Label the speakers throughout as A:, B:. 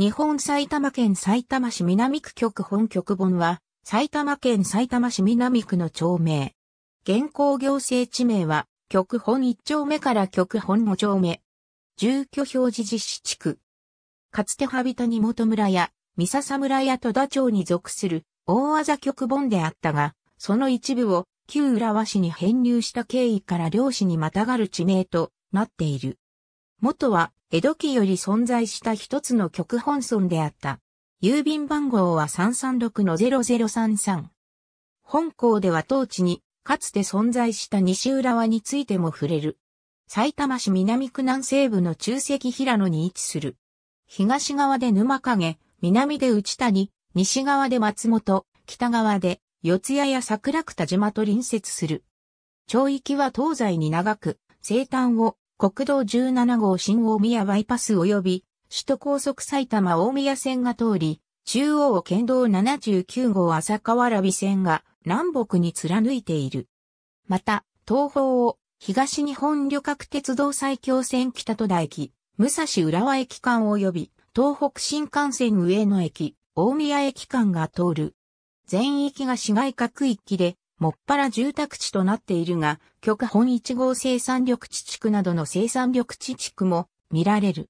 A: 日本埼玉県埼玉
B: 市南区局本局本は、埼玉県埼玉市南区の町名。現行行政地名は、局本1丁目から局本5丁目。住居表示実施地区。かつてハビタに元村や、三笹村や戸田町に属する大技局本であったが、その一部を旧浦和市に編入した経緯から漁師にまたがる地名となっている。元は江戸期より存在した一つの極本村であった。郵便番号は336の0033。本校では当地に、かつて存在した西浦和についても触れる。埼玉市南区南西部の中石平野に位置する。東側で沼影、南で内谷、西側で松本、北側で四谷や桜区田島と隣接する。町域は東西に長く、西端を国道17号新大宮バイパス及び首都高速埼玉大宮線が通り、中央県道79号浅川び線が南北に貫いている。また、東方を東日本旅客鉄道最強線北戸田駅、武蔵浦和駅間及び東北新幹線上野駅、大宮駅間が通る。全域が市街各域でもっぱら住宅地となっているが、極本1号生産緑地地区などの生産緑地地区も見られる。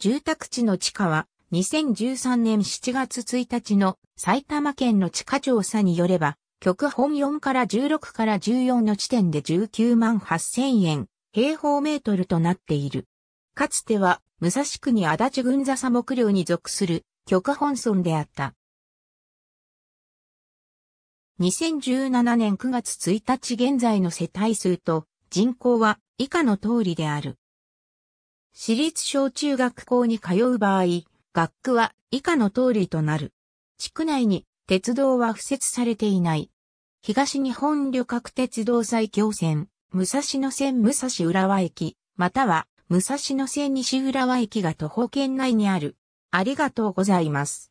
B: 住宅地の地価は、2013年7月1日の埼玉県の地価調査によれば、極本4から16から14の地点で19万8000円、平方メートルとなっている。かつては、武蔵区に足立郡座砂木寮に属する極本村であっ
A: た。2017年9月1
B: 日現在の世帯数と人口は以下の通りである。私立小中学校に通う場合、学区は以下の通りとなる。地区内に鉄道は付設されていない。東日本旅客鉄道最強線、武蔵野線武蔵浦和駅、または武蔵野線西浦和駅が徒歩圏内にある。ありがとうございます。